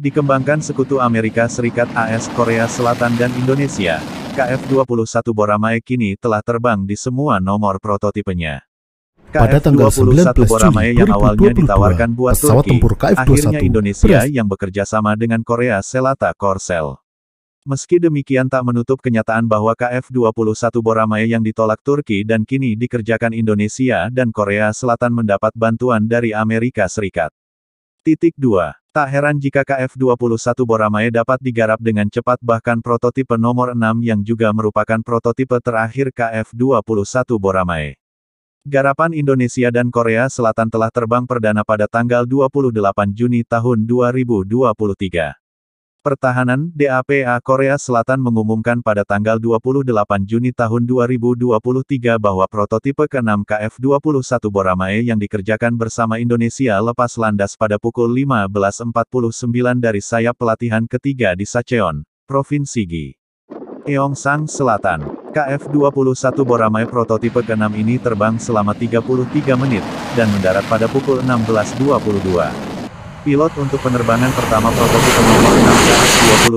Dikembangkan sekutu Amerika Serikat AS, Korea Selatan dan Indonesia, KF-21 Boramae kini telah terbang di semua nomor prototipenya. Pada tanggal 19 Boramae 2022, yang awalnya ditawarkan buat pesawat Turki, tempur KF-21 Indonesia beres. yang bekerja sama dengan Korea Selatan Korsel. Meski demikian tak menutup kenyataan bahwa KF-21 Boramae yang ditolak Turki dan kini dikerjakan Indonesia dan Korea Selatan mendapat bantuan dari Amerika Serikat. Titik 2. Tak heran jika KF-21 Boramae dapat digarap dengan cepat bahkan prototipe nomor 6 yang juga merupakan prototipe terakhir KF-21 Boramae. Garapan Indonesia dan Korea Selatan telah terbang perdana pada tanggal 28 Juni tahun 2023. Pertahanan DAPA Korea Selatan mengumumkan pada tanggal 28 Juni tahun 2023 bahwa prototipe ke-6 KF-21 Boramae yang dikerjakan bersama Indonesia lepas landas pada pukul 15.49 dari sayap pelatihan ketiga di Sacheon, Provinsi Gi. Eongsang Selatan. KF-21 Boramae prototipe ke-6 ini terbang selama 33 menit, dan mendarat pada pukul 16.22. Pilot untuk penerbangan pertama prototipe nomor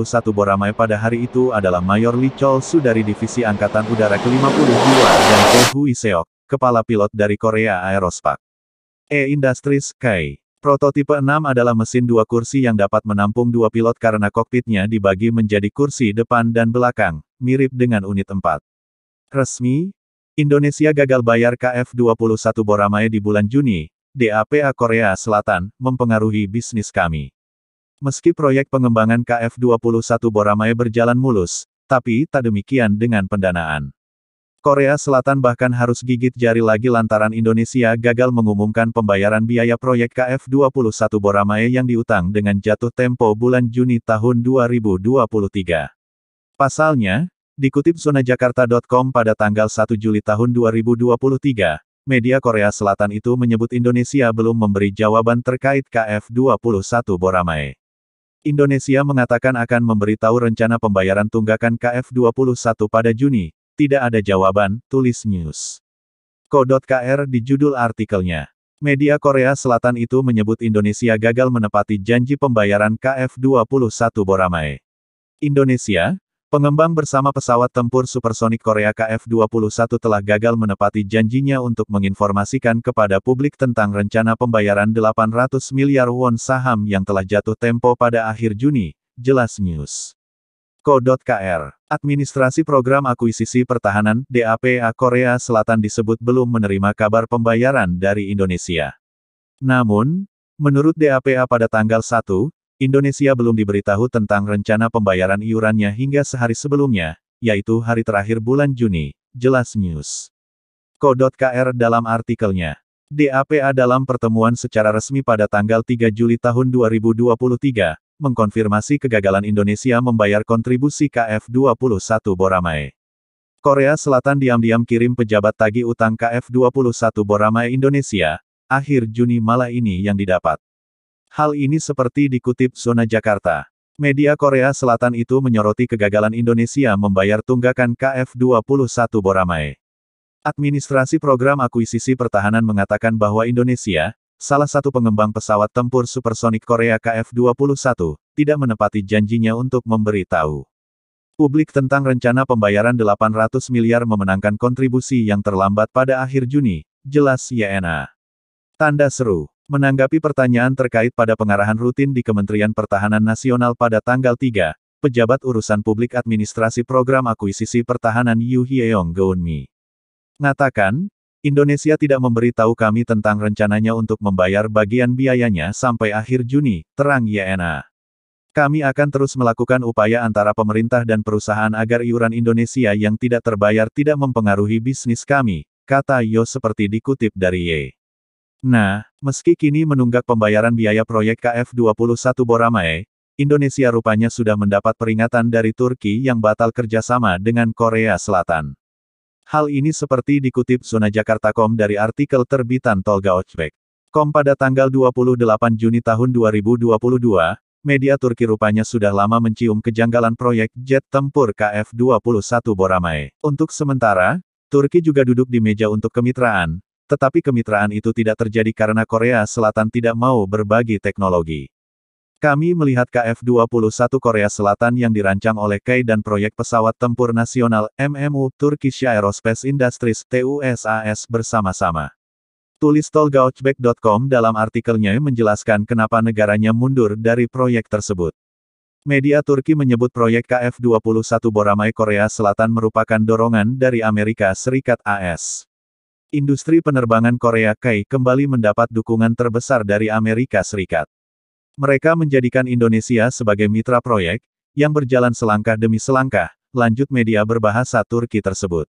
6 21 Boramae pada hari itu adalah Mayor Lee Chol Su dari Divisi Angkatan Udara ke-52 dan Ko Hui Seok, Kepala Pilot dari Korea Aerospak. E Industries, KAI. Prototipe 6 adalah mesin dua kursi yang dapat menampung dua pilot karena kokpitnya dibagi menjadi kursi depan dan belakang, mirip dengan unit 4. Resmi, Indonesia gagal bayar KF-21 Boramae di bulan Juni, DAPA Korea Selatan, mempengaruhi bisnis kami. Meski proyek pengembangan KF-21 Boramae berjalan mulus, tapi tak demikian dengan pendanaan. Korea Selatan bahkan harus gigit jari lagi lantaran Indonesia gagal mengumumkan pembayaran biaya proyek KF-21 Boramae yang diutang dengan jatuh tempo bulan Juni tahun 2023. Pasalnya, Dikutip zonajakarta.com pada tanggal 1 Juli tahun 2023, media Korea Selatan itu menyebut Indonesia belum memberi jawaban terkait KF-21 Boramae. Indonesia mengatakan akan memberitahu rencana pembayaran tunggakan KF-21 pada Juni, tidak ada jawaban, tulis News. Ko.kr di judul artikelnya. Media Korea Selatan itu menyebut Indonesia gagal menepati janji pembayaran KF-21 Boramae. Indonesia, Pengembang bersama pesawat tempur supersonik Korea KF-21 telah gagal menepati janjinya untuk menginformasikan kepada publik tentang rencana pembayaran 800 miliar won saham yang telah jatuh tempo pada akhir Juni, jelas news. Ko.kr Administrasi Program Akuisisi Pertahanan DAPA Korea Selatan disebut belum menerima kabar pembayaran dari Indonesia. Namun, Menurut DAPA pada tanggal 1, Indonesia belum diberitahu tentang rencana pembayaran iurannya hingga sehari sebelumnya, yaitu hari terakhir bulan Juni, jelas News. Ko.kr dalam artikelnya. DAPA dalam pertemuan secara resmi pada tanggal 3 Juli tahun 2023, mengkonfirmasi kegagalan Indonesia membayar kontribusi KF21 Boramae. Korea Selatan diam-diam kirim pejabat tagih utang KF21 Boramae Indonesia, akhir Juni malah ini yang didapat. Hal ini seperti dikutip Zona Jakarta. Media Korea Selatan itu menyoroti kegagalan Indonesia membayar tunggakan KF-21 Boramae. Administrasi Program Akuisisi Pertahanan mengatakan bahwa Indonesia, salah satu pengembang pesawat tempur supersonik Korea KF-21, tidak menepati janjinya untuk memberi tahu. Publik tentang rencana pembayaran 800 miliar memenangkan kontribusi yang terlambat pada akhir Juni, jelas YNA. Tanda seru. Menanggapi pertanyaan terkait pada pengarahan rutin di Kementerian Pertahanan Nasional pada tanggal 3, pejabat urusan publik administrasi program akuisisi pertahanan Yu Hyeong Geunmi mengatakan, Indonesia tidak memberi tahu kami tentang rencananya untuk membayar bagian biayanya sampai akhir Juni, terang YNA. Kami akan terus melakukan upaya antara pemerintah dan perusahaan agar iuran Indonesia yang tidak terbayar tidak mempengaruhi bisnis kami, kata Yo seperti dikutip dari Ye. Nah, meski kini menunggak pembayaran biaya proyek KF21 Boramae, Indonesia rupanya sudah mendapat peringatan dari Turki yang batal kerjasama dengan Korea Selatan. Hal ini seperti dikutip Zona Jakarta.com dari artikel terbitan Tolga Kom pada tanggal 28 Juni tahun 2022, media Turki rupanya sudah lama mencium kejanggalan proyek jet tempur KF-21 Boramae. Untuk sementara, Turki juga duduk di meja untuk kemitraan, tetapi kemitraan itu tidak terjadi karena Korea Selatan tidak mau berbagi teknologi. Kami melihat KF-21 Korea Selatan yang dirancang oleh KAI dan proyek pesawat tempur nasional MMU Turkish Aerospace Industries TUSAS bersama-sama. Tulis tolgauchback.com dalam artikelnya menjelaskan kenapa negaranya mundur dari proyek tersebut. Media Turki menyebut proyek KF-21 Boramai Korea Selatan merupakan dorongan dari Amerika Serikat AS. Industri penerbangan Korea KAI kembali mendapat dukungan terbesar dari Amerika Serikat. Mereka menjadikan Indonesia sebagai mitra proyek, yang berjalan selangkah demi selangkah, lanjut media berbahasa Turki tersebut.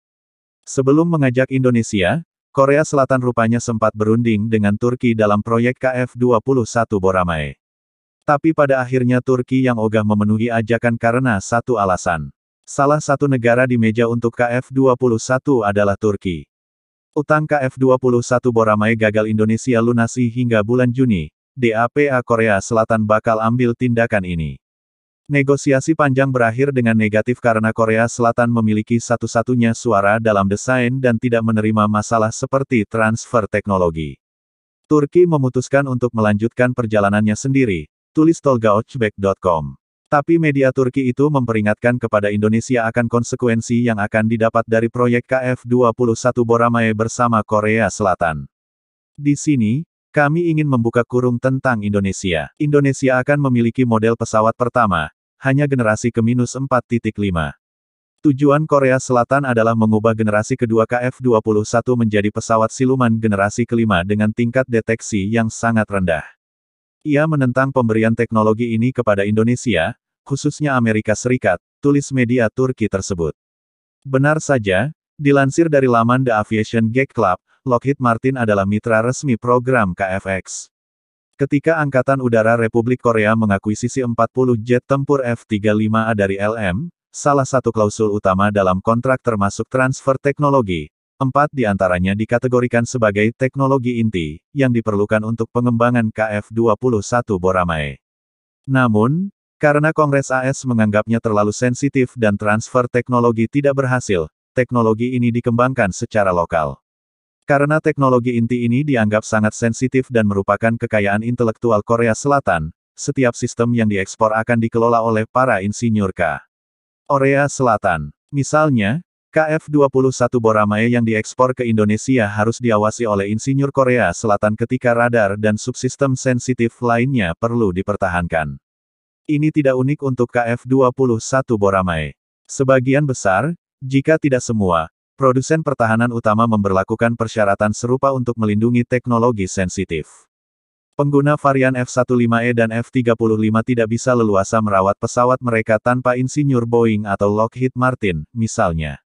Sebelum mengajak Indonesia, Korea Selatan rupanya sempat berunding dengan Turki dalam proyek KF-21 Boramae. Tapi pada akhirnya Turki yang ogah memenuhi ajakan karena satu alasan. Salah satu negara di meja untuk KF-21 adalah Turki. Utang KF-21 Boramae gagal Indonesia lunasi hingga bulan Juni, DAPA Korea Selatan bakal ambil tindakan ini. Negosiasi panjang berakhir dengan negatif karena Korea Selatan memiliki satu-satunya suara dalam desain dan tidak menerima masalah seperti transfer teknologi. Turki memutuskan untuk melanjutkan perjalanannya sendiri, tulis tolgaochbek.com. Tapi media Turki itu memperingatkan kepada Indonesia akan konsekuensi yang akan didapat dari proyek KF-21 Boramae bersama Korea Selatan. Di sini, kami ingin membuka kurung tentang Indonesia. Indonesia akan memiliki model pesawat pertama, hanya generasi ke minus 4.5. Tujuan Korea Selatan adalah mengubah generasi kedua KF-21 menjadi pesawat siluman generasi kelima dengan tingkat deteksi yang sangat rendah. Ia menentang pemberian teknologi ini kepada Indonesia, khususnya Amerika Serikat, tulis media Turki tersebut. Benar saja, dilansir dari laman The Aviation Geek Club, Lockheed Martin adalah mitra resmi program KFX. Ketika Angkatan Udara Republik Korea mengakuisisi 40 jet tempur F-35A dari LM, salah satu klausul utama dalam kontrak termasuk transfer teknologi. Empat diantaranya dikategorikan sebagai teknologi inti, yang diperlukan untuk pengembangan KF-21 Boramae. Namun, karena Kongres AS menganggapnya terlalu sensitif dan transfer teknologi tidak berhasil, teknologi ini dikembangkan secara lokal. Karena teknologi inti ini dianggap sangat sensitif dan merupakan kekayaan intelektual Korea Selatan, setiap sistem yang diekspor akan dikelola oleh para insinyur K. Korea Selatan. Misalnya, KF-21 Boramae yang diekspor ke Indonesia harus diawasi oleh insinyur Korea Selatan ketika radar dan subsistem sensitif lainnya perlu dipertahankan. Ini tidak unik untuk KF-21 Boramae. Sebagian besar, jika tidak semua, produsen pertahanan utama memberlakukan persyaratan serupa untuk melindungi teknologi sensitif. Pengguna varian F-15E dan F-35 tidak bisa leluasa merawat pesawat mereka tanpa insinyur Boeing atau Lockheed Martin, misalnya.